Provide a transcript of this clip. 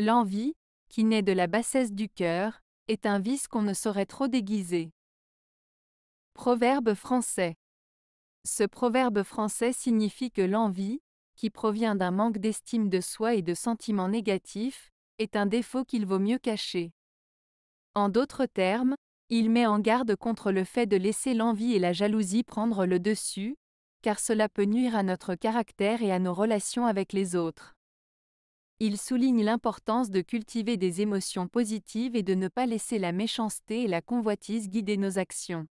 L'envie, qui naît de la bassesse du cœur, est un vice qu'on ne saurait trop déguiser. Proverbe français. Ce proverbe français signifie que l'envie, qui provient d'un manque d'estime de soi et de sentiments négatifs, est un défaut qu'il vaut mieux cacher. En d'autres termes, il met en garde contre le fait de laisser l'envie et la jalousie prendre le dessus, car cela peut nuire à notre caractère et à nos relations avec les autres. Il souligne l'importance de cultiver des émotions positives et de ne pas laisser la méchanceté et la convoitise guider nos actions.